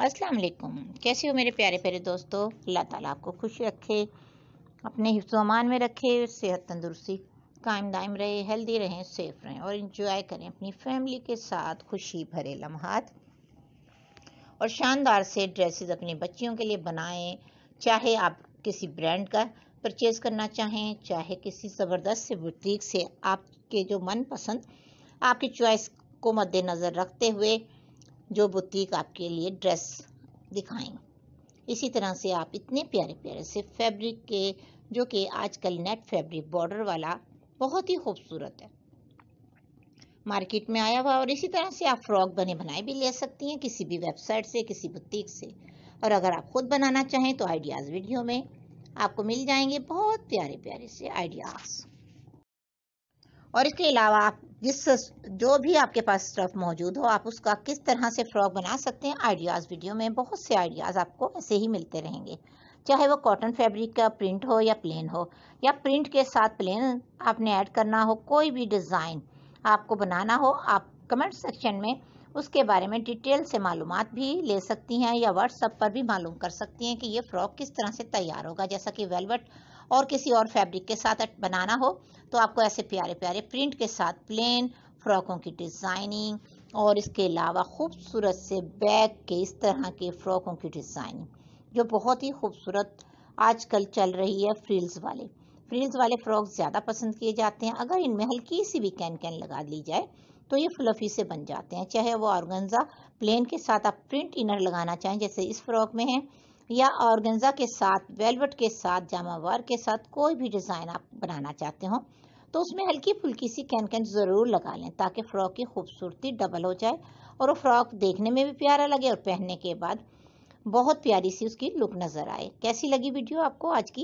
अस्सलाम वालेकुम कैसे हो मेरे प्यारे प्यारे दोस्तों अल्लाह ताला आपको खुश रखे अपने हिफ्जमान में रखे सेहत तंदुरुस्ती कायम दायम रहे हेल्दी रहें सेफ रहें और इंजॉय करें अपनी फैमिली के साथ खुशी भरे लम्हात और शानदार से ड्रेसेस अपने बच्चियों के लिए बनाएं चाहे आप किसी ब्रांड का परचेज़ करना चाहें चाहे किसी ज़बरदस्त से बुटीक से आपके जो मनपसंद आपकी चॉइस को मद्देनज़र रखते हुए जो बुटीक आपके लिए ड्रेस दिखाएं इसी तरह से आप इतने प्यारे प्यारे से फैब्रिक के जो कि आजकल नेट फैब्रिक बॉर्डर वाला बहुत ही खूबसूरत है मार्केट में आया हुआ और इसी तरह से आप फ्रॉक बने बनाए भी ले सकती हैं किसी भी वेबसाइट से किसी बुटीक से और अगर आप खुद बनाना चाहें तो आइडियाज़ वीडियो में आपको मिल जाएंगे बहुत प्यारे प्यारे से आइडियाज़ और इसके अलावा आप जिस जो भी आपके पास स्टफ मौजूद हो आप उसका किस तरह से फ्रॉक बना सकते हैं आइडियाज़ वीडियो में बहुत से आइडियाज़ आपको ऐसे ही मिलते रहेंगे चाहे वो कॉटन फैब्रिक का प्रिंट हो या प्लेन हो या प्रिंट के साथ प्लेन आपने ऐड करना हो कोई भी डिज़ाइन आपको बनाना हो आप कमेंट सेक्शन में उसके बारे में डिटेल से मालूम भी ले सकती हैं या व्हाट्सअप पर भी मालूम कर सकती हैं कि ये फ़्रॉक किस तरह से तैयार होगा जैसा कि वेलवेट और किसी और फैब्रिक के साथ बनाना हो तो आपको ऐसे प्यारे प्यारे प्रिंट के साथ प्लेन फ्रॉकों की डिज़ाइनिंग और इसके अलावा खूबसूरत से बैग के इस तरह के फ्रॉकों की डिज़ाइनिंग जो बहुत ही खूबसूरत आजकल चल रही है फ्रिल्स वाले फ्रिल्स वाले फ्रॉक ज़्यादा पसंद किए जाते हैं अगर इनमें हल्की सी भी कैन कैन लगा ली जाए तो ये फ्लफी से बन जाते हैं चाहे वो ऑर्गेंजा प्लेन के साथ आप प्रिंट इनर लगाना चाहें जैसे इस फ्रॉक में है या ऑर्गेंजा के साथ वेलवेट के साथ जामावार के साथ कोई भी डिज़ाइन आप बनाना चाहते हो तो उसमें हल्की फुल्की सी कैन कैन ज़रूर लगा लें ताकि फ़्रॉक की खूबसूरती डबल हो जाए और वो फ़्रॉक देखने में भी प्यारा लगे और पहनने के बाद बहुत प्यारी सी उसकी लुक नज़र आए कैसी लगी वीडियो आपको आज की